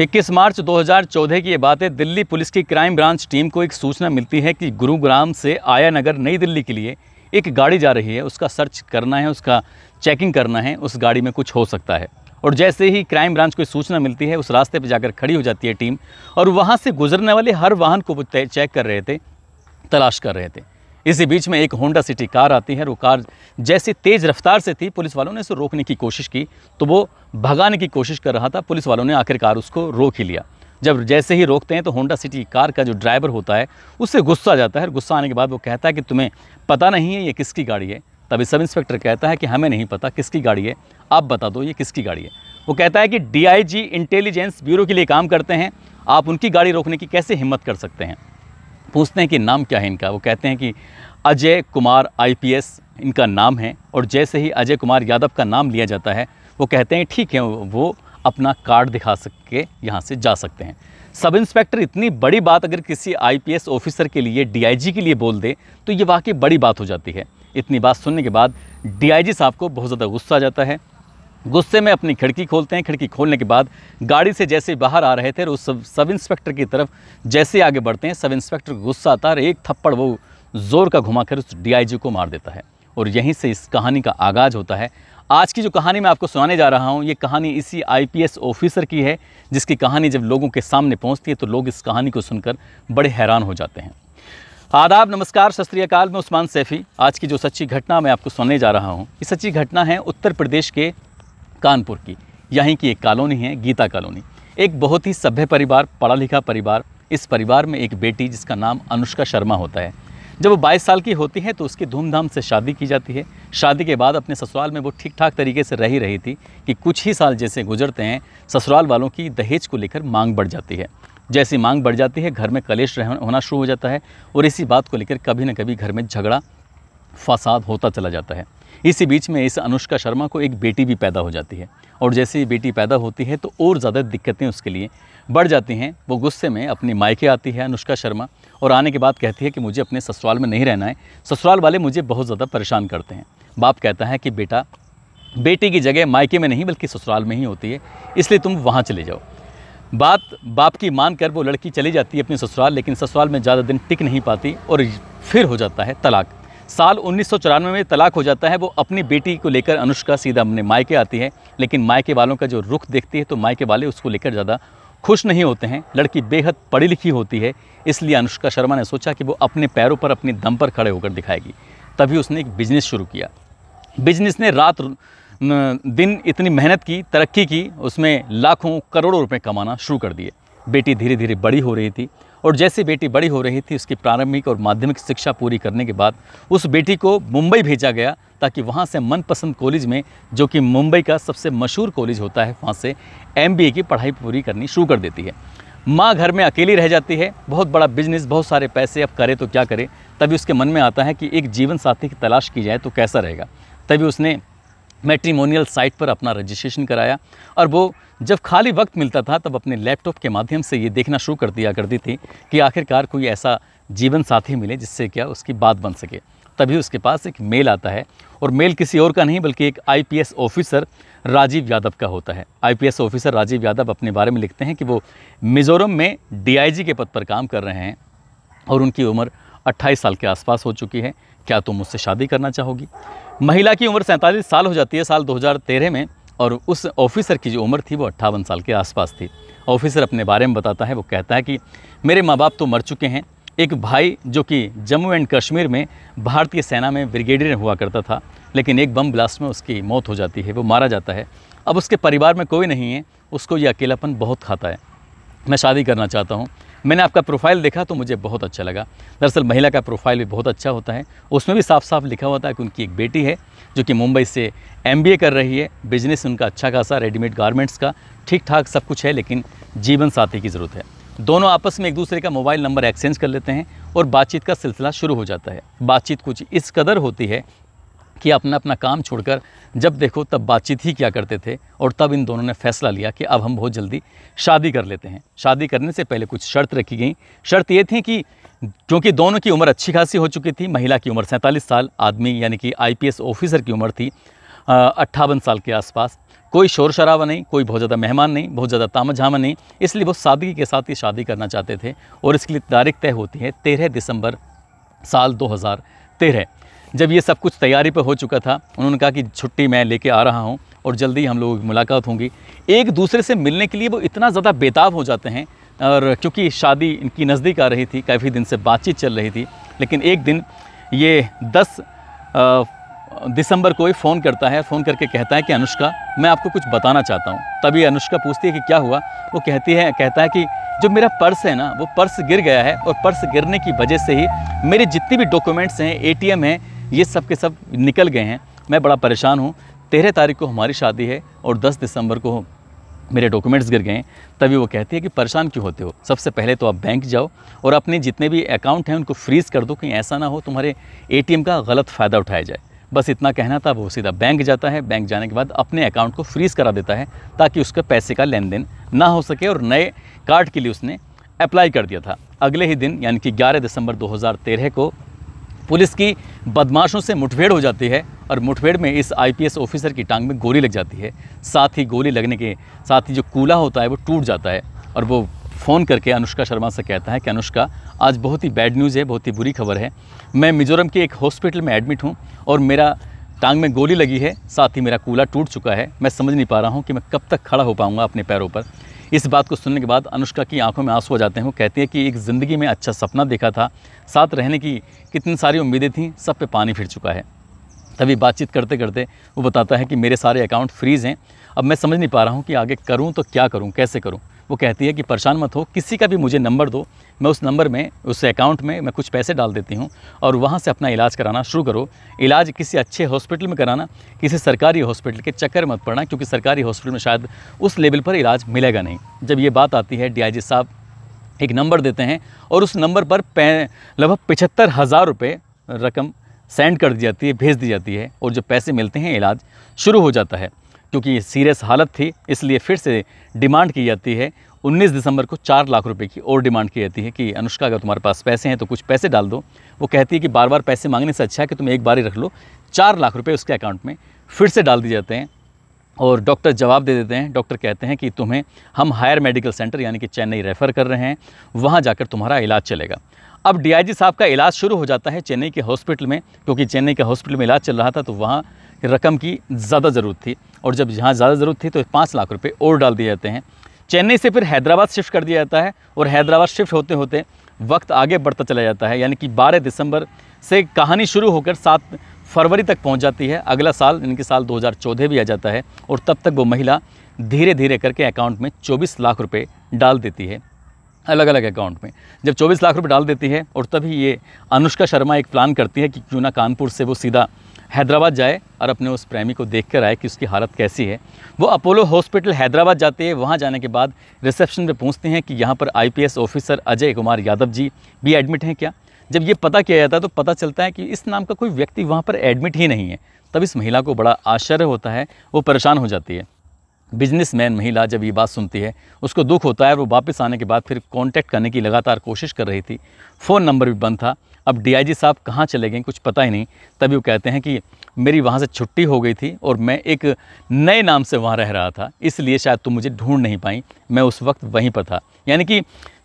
21 मार्च 2014 की ये बात है दिल्ली पुलिस की क्राइम ब्रांच टीम को एक सूचना मिलती है कि गुरुग्राम से आया नगर नई दिल्ली के लिए एक गाड़ी जा रही है उसका सर्च करना है उसका चेकिंग करना है उस गाड़ी में कुछ हो सकता है और जैसे ही क्राइम ब्रांच को सूचना मिलती है उस रास्ते पर जाकर खड़ी हो जाती है टीम और वहाँ से गुजरने वाले हर वाहन को वो चेक कर रहे थे तलाश कर रहे थे इसी बीच में एक होंडा सिटी कार आती है और वो कार जैसे तेज़ रफ्तार से थी पुलिस वालों ने उसे रोकने की कोशिश की तो वो भगाने की कोशिश कर रहा था पुलिस वालों ने आखिरकार उसको रोक ही लिया जब जैसे ही रोकते हैं तो होंडा सिटी कार का जो ड्राइवर होता है उससे गुस्सा आ जाता है गुस्सा आने के बाद वो कहता है कि तुम्हें पता नहीं है ये किसकी गाड़ी है तभी सब इंस्पेक्टर कहता है कि हमें नहीं पता किसकी गाड़ी है आप बता दो ये किसकी गाड़ी है वो कहता है कि डीआईजी इंटेलिजेंस ब्यूरो के लिए काम करते हैं आप उनकी गाड़ी रोकने की कैसे हिम्मत कर सकते हैं पूछते हैं कि नाम क्या है इनका वो कहते हैं कि अजय कुमार आईपीएस इनका नाम है और जैसे ही अजय कुमार यादव का नाम लिया जाता है वो कहते हैं ठीक है वो अपना कार्ड दिखा सक के यहाँ से जा सकते हैं सब इंस्पेक्टर इतनी बड़ी बात अगर किसी आईपीएस ऑफिसर के लिए डीआईजी के लिए बोल दे तो ये वाकई बड़ी बात हो जाती है इतनी बात सुनने के बाद डीआईजी साहब को बहुत ज़्यादा गुस्सा आ जाता है गुस्से में अपनी खिड़की खोलते हैं खिड़की खोलने के बाद गाड़ी से जैसे बाहर आ रहे थे और तो उस सब, सब इंस्पेक्टर की तरफ जैसे आगे बढ़ते हैं सब इंस्पेक्टर को गुस्सा आता है और एक थप्पड़ वो ज़ोर का घुमाकर उस डीआईजी को मार देता है और यहीं से इस कहानी का आगाज़ होता है आज की जो कहानी मैं आपको सुनाने जा रहा हूँ ये कहानी इसी आईपीएस ऑफिसर की है जिसकी कहानी जब लोगों के सामने पहुँचती है तो लोग इस कहानी को सुनकर बड़े हैरान हो जाते हैं आदाब नमस्कार सत मैं उस्मान सैफ़ी आज की जो सच्ची घटना मैं आपको सुनने जा रहा हूँ ये सच्ची घटना है उत्तर प्रदेश के कानपुर की यहीं की एक कॉलोनी है गीता कॉलोनी एक बहुत ही सभ्य परिवार पढ़ा लिखा परिवार इस परिवार में एक बेटी जिसका नाम अनुष्का शर्मा होता है जब वो बाईस साल की होती है तो उसकी धूमधाम से शादी की जाती है शादी के बाद अपने ससुराल में वो ठीक ठाक तरीके से रह ही रही थी कि कुछ ही साल जैसे गुजरते हैं ससुराल वालों की दहेज को लेकर मांग बढ़ जाती है जैसी मांग बढ़ जाती है घर में कलेश होना शुरू हो जाता है और इसी बात को लेकर कभी ना कभी घर में झगड़ा फसाद होता चला जाता है इसी बीच में इस अनुष्का शर्मा को एक बेटी भी पैदा हो जाती है और जैसे ही बेटी पैदा होती है तो और ज़्यादा दिक्कतें उसके लिए बढ़ जाती हैं वो गुस्से में अपनी मायके आती है अनुष्का शर्मा और आने के बाद कहती है कि मुझे अपने ससुराल में नहीं रहना है ससुराल वाले मुझे बहुत ज़्यादा परेशान करते हैं बाप कहता है कि बेटा बेटी की जगह मायके में नहीं बल्कि ससुराल में ही होती है इसलिए तुम वहाँ चले जाओ बात बाप की मान कर वो लड़की चली जाती है अपने ससुराल लेकिन ससुराल में ज़्यादा दिन टिक नहीं पाती और फिर हो जाता है तलाक साल उन्नीस में तलाक हो जाता है वो अपनी बेटी को लेकर अनुष्का सीधा अपने मायके आती है लेकिन मायके वालों का जो रुख देखती है तो मायके वाले उसको लेकर ज़्यादा खुश नहीं होते हैं लड़की बेहद पढ़ी लिखी होती है इसलिए अनुष्का शर्मा ने सोचा कि वो अपने पैरों पर अपने दम पर खड़े होकर दिखाएगी तभी उसने एक बिजनेस शुरू किया बिजनेस ने रात दिन इतनी मेहनत की तरक्की की उसमें लाखों करोड़ों रुपए कमाना शुरू कर दिए बेटी धीरे धीरे बड़ी हो रही थी और जैसे बेटी बड़ी हो रही थी उसकी प्रारंभिक और माध्यमिक शिक्षा पूरी करने के बाद उस बेटी को मुंबई भेजा गया ताकि वहाँ से मनपसंद कॉलेज में जो कि मुंबई का सबसे मशहूर कॉलेज होता है वहाँ से एम की पढ़ाई पूरी करनी शुरू कर देती है माँ घर में अकेली रह जाती है बहुत बड़ा बिजनेस बहुत सारे पैसे अब करे तो क्या करे तभी उसके मन में आता है कि एक जीवन साथी की तलाश की जाए तो कैसा रहेगा तभी उसने मेट्रीमोनियल साइट पर अपना रजिस्ट्रेशन कराया और वो जब खाली वक्त मिलता था तब अपने लैपटॉप के माध्यम से ये देखना शुरू कर दिया करती थी कि आखिरकार कोई ऐसा जीवन साथी मिले जिससे क्या उसकी बात बन सके तभी उसके पास एक मेल आता है और मेल किसी और का नहीं बल्कि एक आईपीएस ऑफिसर राजीव यादव का होता है आईपीएस ऑफिसर राजीव यादव अपने बारे में लिखते हैं कि वो मिज़ोरम में डीआईजी के पद पर काम कर रहे हैं और उनकी उम्र अट्ठाईस साल के आसपास हो चुकी है क्या तुम मुझसे शादी करना चाहोगी महिला की उम्र सैंतालीस साल हो जाती है साल 2013 में और उस ऑफिसर की जो उम्र थी वो अट्ठावन साल के आसपास थी ऑफिसर अपने बारे में बताता है वो कहता है कि मेरे माँ बाप तो मर चुके हैं एक भाई जो कि जम्मू एंड कश्मीर में भारतीय सेना में ब्रिगेडियर हुआ करता था लेकिन एक बम ब्लास्ट में उसकी मौत हो जाती है वो मारा जाता है अब उसके परिवार में कोई नहीं है उसको ये अकेलापन बहुत खाता है मैं शादी करना चाहता हूँ मैंने आपका प्रोफाइल देखा तो मुझे बहुत अच्छा लगा दरअसल महिला का प्रोफाइल भी बहुत अच्छा होता है उसमें भी साफ साफ लिखा हुआ था कि उनकी एक बेटी है जो कि मुंबई से एम कर रही है बिजनेस उनका अच्छा खासा रेडीमेड गारमेंट्स का ठीक ठाक सब कुछ है लेकिन जीवन साथी की ज़रूरत है दोनों आपस में एक दूसरे का मोबाइल नंबर एक्सचेंज कर लेते हैं और बातचीत का सिलसिला शुरू हो जाता है बातचीत कुछ इस कदर होती है कि अपना अपना काम छोड़कर जब देखो तब बातचीत ही क्या करते थे और तब इन दोनों ने फैसला लिया कि अब हम बहुत जल्दी शादी कर लेते हैं शादी करने से पहले कुछ शर्त रखी गई शर्त ये थी कि क्योंकि दोनों की उम्र अच्छी खासी हो चुकी थी महिला की उम्र सैंतालीस साल आदमी यानी कि आईपीएस ऑफिसर की उम्र थी अट्ठावन साल के आसपास कोई शोर शराबा नहीं कोई बहुत ज़्यादा मेहमान नहीं बहुत ज़्यादा तामा झामा नहीं इसलिए वो सादगी के साथ ही शादी करना चाहते थे और इसके लिए तारीख तय होती है तेरह दिसंबर साल दो हज़ार तेरह जब ये सब कुछ तैयारी पर हो चुका था उन्होंने कहा कि छुट्टी मैं लेके आ रहा हूँ और जल्दी हम लोग मुलाकात होंगी एक दूसरे से मिलने के लिए वो इतना ज़्यादा बेताब हो जाते हैं और क्योंकि शादी इनकी नज़दीक आ रही थी काफ़ी दिन से बातचीत चल रही थी लेकिन एक दिन ये दस दिसंबर को ही फ़ोन करता है फ़ोन करके कहता है कि अनुष्का मैं आपको कुछ बताना चाहता हूँ तभी अनुष्का पूछती है कि क्या हुआ वो कहती है कहता है कि जो मेरा पर्स है ना वो पर्स गिर गया है और पर्स गिरने की वजह से ही मेरे जितनी भी डॉक्यूमेंट्स हैं एटीएम हैं ये सब के सब निकल गए हैं मैं बड़ा परेशान हूँ तेरह तारीख को हमारी शादी है और दस दिसंबर को मेरे डॉक्यूमेंट्स गिर गए तभी वो कहती है कि परेशान क्यों होते हो सबसे पहले तो आप बैंक जाओ और अपने जितने भी अकाउंट हैं उनको फ्रीज़ कर दो कहीं ऐसा ना हो तुम्हारे ए का गलत फ़ायदा उठाया जाए बस इतना कहना था वो सीधा बैंक जाता है बैंक जाने के बाद अपने अकाउंट को फ्रीज़ करा देता है ताकि उसके पैसे का लेन देन ना हो सके और नए कार्ड के लिए उसने अप्लाई कर दिया था अगले ही दिन यानी कि 11 दिसंबर 2013 को पुलिस की बदमाशों से मुठभेड़ हो जाती है और मुठभेड़ में इस आईपीएस ऑफिसर की टांग में गोली लग जाती है साथ ही गोली लगने के साथ ही जो कूला होता है वो टूट जाता है और वो फ़ोन करके अनुष्का शर्मा से कहता है कि अनुष्का आज बहुत ही बैड न्यूज़ है बहुत ही बुरी खबर है मैं मिज़ोरम के एक हॉस्पिटल में एडमिट हूँ और मेरा टांग में गोली लगी है साथ ही मेरा कूला टूट चुका है मैं समझ नहीं पा रहा हूँ कि मैं कब तक खड़ा हो पाऊँगा अपने पैरों पर इस बात को सुनने के बाद अनुष्का की आंखों में आंसू आ जाते हैं वो कहती है कि एक ज़िंदगी में अच्छा सपना देखा था साथ रहने की कितनी सारी उम्मीदें थीं सब पे पानी फिर चुका है तभी बातचीत करते करते वो बताता है कि मेरे सारे अकाउंट फ्रीज़ हैं अब मैं समझ नहीं पा रहा हूँ कि आगे करूँ तो क्या करूँ कैसे करूँ वो कहती है कि परेशान मत हो किसी का भी मुझे नंबर दो मैं उस नंबर में उस अकाउंट में मैं कुछ पैसे डाल देती हूँ और वहाँ से अपना इलाज कराना शुरू करो इलाज किसी अच्छे हॉस्पिटल में कराना किसी सरकारी हॉस्पिटल के चक्कर मत पड़ना क्योंकि सरकारी हॉस्पिटल में शायद उस लेवल पर इलाज मिलेगा नहीं जब ये बात आती है डी साहब एक नंबर देते हैं और उस नंबर पर लगभग पिछहत्तर हज़ार रुपये रकम सेंड कर दी जाती है भेज दी जाती है और जो पैसे मिलते हैं इलाज शुरू हो जाता है क्योंकि सीरियस हालत थी इसलिए फिर से डिमांड की जाती है 19 दिसंबर को चार लाख रुपए की और डिमांड की जाती है कि अनुष्का अगर तुम्हारे पास पैसे हैं तो कुछ पैसे डाल दो वो कहती है कि बार बार पैसे मांगने से अच्छा है कि तुम एक बार ही रख लो चार लाख रुपये उसके अकाउंट में फिर से डाल दिए जाते हैं और डॉक्टर जवाब दे देते हैं डॉक्टर कहते हैं कि तुम्हें हम हायर मेडिकल सेंटर यानी कि चेन्नई रेफ़र कर रहे हैं वहाँ जाकर तुम्हारा इलाज चलेगा अब डीआईजी साहब का इलाज शुरू हो जाता है चेन्नई के हॉस्पिटल में क्योंकि चेन्नई के हॉस्पिटल में इलाज चल रहा था तो वहाँ रकम की ज़्यादा ज़रूरत थी और जब यहाँ ज़्यादा ज़रूरत थी तो पाँच लाख रुपये और डाल दिए जाते हैं चेन्नई से फिर हैदराबाद शिफ्ट कर दिया जाता है और हैदराबाद शिफ्ट होते होते वक्त आगे बढ़ता चला जाता है यानी कि 12 दिसंबर से कहानी शुरू होकर 7 फरवरी तक पहुंच जाती है अगला साल कि साल 2014 भी आ जाता है और तब तक वो महिला धीरे धीरे करके अकाउंट में 24 लाख रुपए डाल देती है अलग अलग अकाउंट में जब 24 लाख रुपए डाल देती है और तभी ये अनुष्का शर्मा एक प्लान करती है कि क्यों ना कानपुर से वो सीधा हैदराबाद जाए और अपने उस प्रेमी को देख कर आए कि उसकी हालत कैसी है वो अपोलो हॉस्पिटल हैदराबाद जाते हैं वहाँ जाने के बाद रिसेप्शन पे पूछते हैं कि यहाँ पर आईपीएस ऑफिसर अजय कुमार यादव जी भी एडमिट हैं क्या जब ये पता किया जाता है तो पता चलता है कि इस नाम का कोई व्यक्ति वहाँ पर एडमिट ही नहीं है तब इस महिला को बड़ा आश्चर्य होता है वो परेशान हो जाती है बिजनेसमैन महिला जब ये बात सुनती है उसको दुख होता है वो वापस आने के बाद फिर कांटेक्ट करने की लगातार कोशिश कर रही थी फ़ोन नंबर भी बंद था अब डीआईजी साहब कहाँ चले गए कुछ पता ही नहीं तभी वो कहते हैं कि मेरी वहाँ से छुट्टी हो गई थी और मैं एक नए नाम से वहाँ रह रहा था इसलिए शायद तुम मुझे ढूंढ नहीं पाई मैं उस वक्त वहीं पर था यानी कि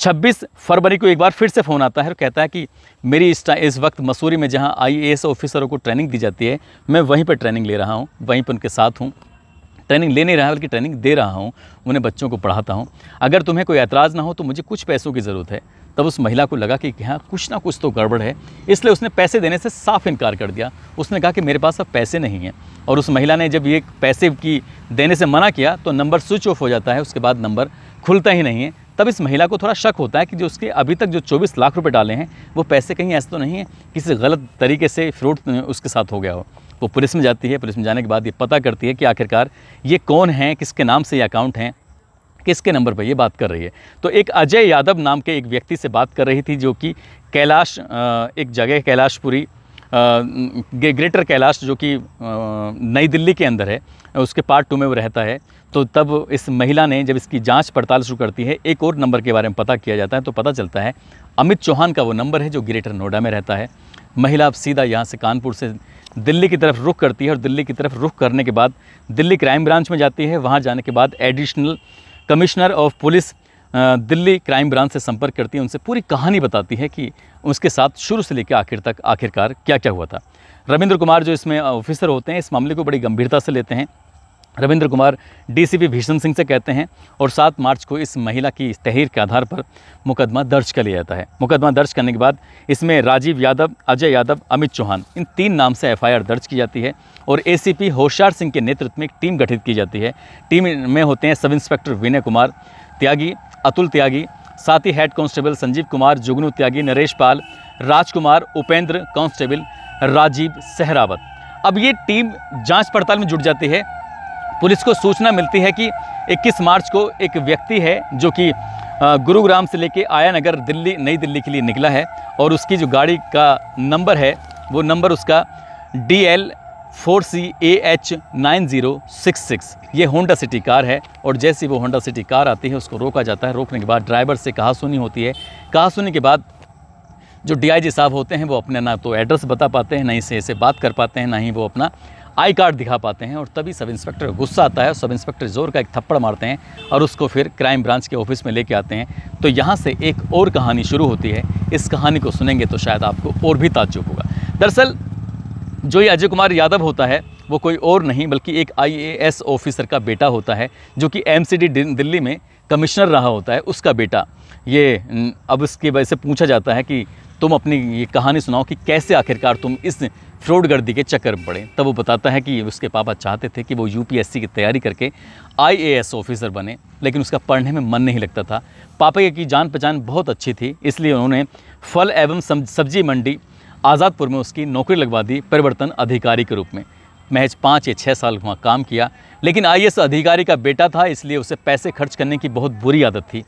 26 फरवरी को एक बार फिर से फ़ोन आता है और कहता है कि मेरी इस इस वक्त मसूरी में ए एस ऑफिसरों को ट्रेनिंग दी जाती है मैं वहीं पर ट्रेनिंग ले रहा हूँ वहीं पर उनके साथ हूँ ट्रेनिंग ले नहीं रहा बल्कि ट्रेनिंग दे रहा हूँ उन्हें बच्चों को पढ़ाता हूँ अगर तुम्हें कोई एतराज़ ना हो तो मुझे कुछ पैसों की ज़रूरत है तब उस महिला को लगा कि यहाँ कुछ ना कुछ तो गड़बड़ है इसलिए उसने पैसे देने से साफ इनकार कर दिया उसने कहा कि मेरे पास अब पैसे नहीं हैं और उस महिला ने जब ये पैसे की देने से मना किया तो नंबर स्विच ऑफ हो जाता है उसके बाद नंबर खुलता ही नहीं है तब इस महिला को थोड़ा शक होता है कि जो उसके अभी तक जो 24 लाख रुपए डाले हैं वो पैसे कहीं ऐसे तो नहीं है किसी गलत तरीके से फ्रॉड उसके साथ हो गया हो वो पुलिस में जाती है पुलिस में जाने के बाद ये पता करती है कि आखिरकार ये कौन है किसके नाम से ये अकाउंट हैं किसके नंबर पर ये बात कर रही है तो एक अजय यादव नाम के एक व्यक्ति से बात कर रही थी जो कि कैलाश एक जगह कैलाशपुरी ग्रेटर कैलाश जो कि नई दिल्ली के अंदर है उसके पार्ट टू में वो रहता है तो तब इस महिला ने जब इसकी जांच पड़ताल शुरू करती है एक और नंबर के बारे में पता किया जाता है तो पता चलता है अमित चौहान का वो नंबर है जो ग्रेटर नोएडा में रहता है महिला अब सीधा यहाँ से कानपुर से दिल्ली की तरफ रुख करती है और दिल्ली की तरफ रुख करने के बाद दिल्ली क्राइम ब्रांच में जाती है वहाँ जाने के बाद additional commissioner of police Delhi crime branch से संपर्क करती है उनसे पूरी कहानी बताती है कि उसके साथ शुरू से लेकर आखिर तक आखिरकार क्या क्या हुआ था रविंद्र कुमार जो इसमें ऑफिसर होते हैं इस मामले को बड़ी गंभीरता से लेते हैं रविंद्र कुमार डीसीपी भीषण सिंह से कहते हैं और 7 मार्च को इस महिला की तहरीर के आधार पर मुकदमा दर्ज कर लिया जाता है मुकदमा दर्ज करने के बाद इसमें राजीव यादव अजय यादव अमित चौहान इन तीन नाम से एफआईआर दर्ज की जाती है और एसीपी होशियार सिंह के नेतृत्व में एक टीम गठित की जाती है टीम में होते हैं सब इंस्पेक्टर विनय कुमार त्यागी अतुल त्यागी साथ ही head constable Sanjeev Kumar Jugnu Tyagi Naresh Pal Rajkumar Upendra constable Rajeev Sehrawat अब ये टीम जांच पड़ताल में जुट जाती है पुलिस को सूचना मिलती है कि 21 मार्च को एक व्यक्ति है जो कि गुरुग्राम से लेके आया नगर दिल्ली नई दिल्ली के लिए निकला है और उसकी जो गाड़ी का नंबर है वो नंबर उसका D L four C A H nine zero six six ये होंडा सिटी कार है और जैसी वो होंडा सिटी कार आती है उसको रोका जाता है रोकने के बाद ड्राइवर से कहा सुनी होती है कहा सुनी के बाद जो डीआईजी साहब होते हैं वो अपने ना तो एड्रेस बता पाते हैं ना ही से, इसे बात कर पाते हैं ना ही वो अपना आई कार्ड दिखा पाते हैं और तभी सब इंस्पेक्टर गुस्सा आता है और सब इंस्पेक्टर जोर का एक थप्पड़ मारते हैं और उसको फिर क्राइम ब्रांच के ऑफिस में लेके आते हैं तो यहाँ से एक और कहानी शुरू होती है इस कहानी को सुनेंगे तो शायद आपको और भी ताज्जुब होगा दरअसल जो ये अजय कुमार यादव होता है वो कोई और नहीं बल्कि एक आई ऑफिसर का बेटा होता है जो कि एम दिल्ली में कमिश्नर रहा होता है उसका बेटा ये अब इसकी वजह से पूछा जाता है कि तुम अपनी ये कहानी सुनाओ कि कैसे आखिरकार तुम इस गर्दी के चक्कर में पड़े तब वो बताता है कि उसके पापा चाहते थे कि वो यूपीएससी की तैयारी करके आईएएस ऑफिसर बने लेकिन उसका पढ़ने में मन नहीं लगता था पापा की जान पहचान बहुत अच्छी थी इसलिए उन्होंने फल एवं सब्जी मंडी आज़ादपुर में उसकी नौकरी लगवा दी परिवर्तन अधिकारी के रूप में महज पाँच या छः साल वहाँ काम किया लेकिन आई अधिकारी का बेटा था इसलिए उसे पैसे खर्च करने की बहुत बुरी आदत थी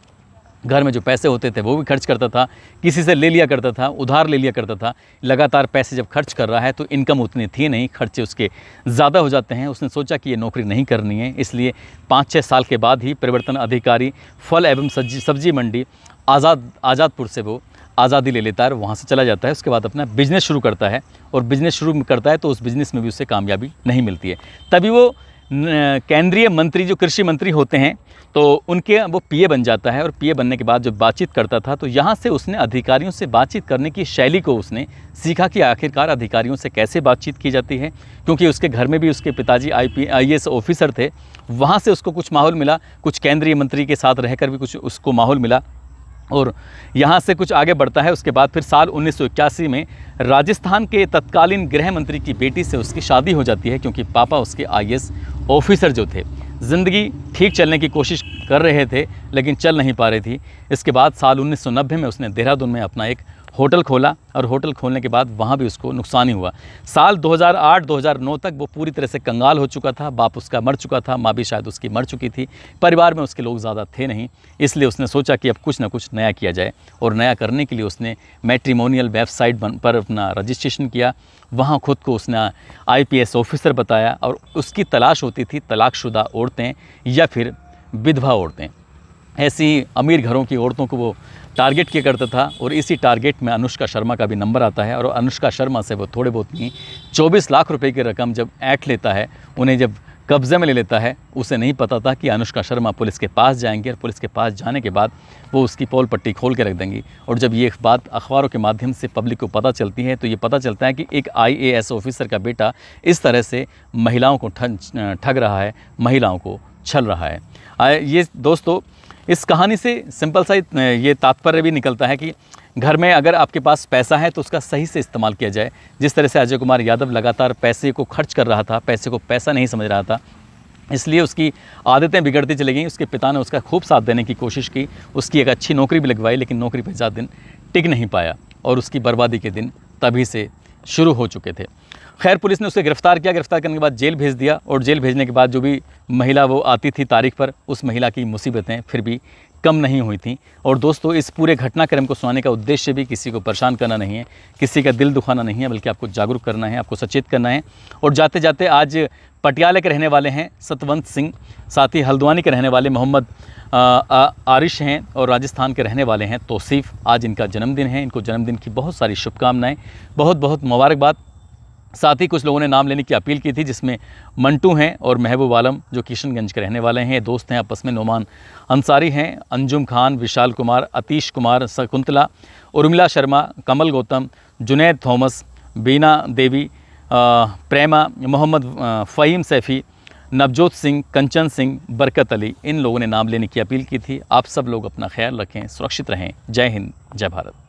घर में जो पैसे होते थे वो भी खर्च करता था किसी से ले लिया करता था उधार ले लिया करता था लगातार पैसे जब खर्च कर रहा है तो इनकम उतनी थी नहीं खर्चे उसके ज़्यादा हो जाते हैं उसने सोचा कि ये नौकरी नहीं करनी है इसलिए पाँच छः साल के बाद ही परिवर्तन अधिकारी फल एवं सब्जी सब्जी मंडी आज़ाद आज़ादपुर से वो आज़ादी ले लेता है वहाँ से चला जाता है उसके बाद अपना बिज़नेस शुरू करता है और बिज़नेस शुरू करता है तो उस बिज़नेस में भी उससे कामयाबी नहीं मिलती है तभी वो केंद्रीय मंत्री जो कृषि मंत्री होते हैं तो उनके वो पीए बन जाता है और पीए बनने के बाद जब बातचीत करता था तो यहाँ से उसने अधिकारियों से बातचीत करने की शैली को उसने सीखा कि आखिरकार अधिकारियों से कैसे बातचीत की जाती है क्योंकि उसके घर में भी उसके पिताजी आई आईएएस ऑफिसर थे वहाँ से उसको कुछ माहौल मिला कुछ केंद्रीय मंत्री के साथ रहकर भी कुछ उसको माहौल मिला और यहाँ से कुछ आगे बढ़ता है उसके बाद फिर साल उन्नीस में राजस्थान के तत्कालीन गृह मंत्री की बेटी से उसकी शादी हो जाती है क्योंकि पापा उसके आई ऑफिसर जो थे ज़िंदगी ठीक चलने की कोशिश कर रहे थे लेकिन चल नहीं पा रही थी इसके बाद साल 1990 में उसने देहरादून में अपना एक होटल खोला और होटल खोलने के बाद वहाँ भी उसको नुकसान ही हुआ साल 2008-2009 तक वो पूरी तरह से कंगाल हो चुका था बाप उसका मर चुका था माँ भी शायद उसकी मर चुकी थी परिवार में उसके लोग ज़्यादा थे नहीं इसलिए उसने सोचा कि अब कुछ ना कुछ नया किया जाए और नया करने के लिए उसने मैट्रीमोनियल वेबसाइट पर अपना रजिस्ट्रेशन किया वहाँ खुद को उसने आई ऑफिसर बताया और उसकी तलाश होती थी तलाकशुदा औरतें या फिर विधवा औरतें ऐसी अमीर घरों की औरतों को वो टारगेट किया करता था और इसी टारगेट में अनुष्का शर्मा का भी नंबर आता है और अनुष्का शर्मा से वो थोड़े बहुत नहीं चौबीस लाख रुपये की रकम जब ऐट लेता है उन्हें जब कब्ज़े में ले लेता है उसे नहीं पता था कि अनुष्का शर्मा पुलिस के पास जाएंगे और पुलिस के पास जाने के बाद वो उसकी पोल पट्टी खोल के रख देंगी और जब ये बात अखबारों के माध्यम से पब्लिक को पता चलती है तो ये पता चलता है कि एक आईएएस ऑफिसर का बेटा इस तरह से महिलाओं को ठग रहा है महिलाओं को छल रहा है ये दोस्तों इस कहानी से सिंपल सा ये तात्पर्य भी निकलता है कि घर में अगर आपके पास पैसा है तो उसका सही से इस्तेमाल किया जाए जिस तरह से अजय कुमार यादव लगातार पैसे को खर्च कर रहा था पैसे को पैसा नहीं समझ रहा था इसलिए उसकी आदतें बिगड़ती चली गईं उसके पिता ने उसका खूब साथ देने की कोशिश की उसकी एक अच्छी नौकरी भी लगवाई लेकिन नौकरी पर ज़्यादा दिन टिक नहीं पाया और उसकी बर्बादी के दिन तभी से शुरू हो चुके थे खैर पुलिस ने उसे गिरफ़्तार किया गिरफ़्तार करने के बाद जेल भेज दिया और जेल भेजने के बाद जो भी महिला वो आती थी तारीख पर उस महिला की मुसीबतें फिर भी कम नहीं हुई थी और दोस्तों इस पूरे घटनाक्रम को सुनाने का उद्देश्य भी किसी को परेशान करना नहीं है किसी का दिल दुखाना नहीं है बल्कि आपको जागरूक करना है आपको सचेत करना है और जाते जाते आज पटियाले के रहने वाले हैं सतवंत सिंह साथ ही हल्द्वानी के रहने वाले मोहम्मद आरिश हैं और राजस्थान के रहने वाले हैं तोसीफ़ आज इनका जन्मदिन है इनको जन्मदिन की बहुत सारी शुभकामनाएँ बहुत बहुत मुबारकबाद साथ ही कुछ लोगों ने नाम लेने की अपील की थी जिसमें मंटू हैं और महबूब आलम जो किशनगंज के रहने वाले हैं दोस्त हैं आपस में नुमान अंसारी हैं अंजुम खान विशाल कुमार अतीश कुमार शकुंतला उर्मिला शर्मा कमल गौतम जुनेद थॉमस बीना देवी प्रेमा मोहम्मद फ़हीम सैफ़ी नवजोत सिंह कंचन सिंह बरकत अली इन लोगों ने नाम लेने की अपील की थी आप सब लोग अपना ख्याल रखें सुरक्षित रहें जय हिंद जय भारत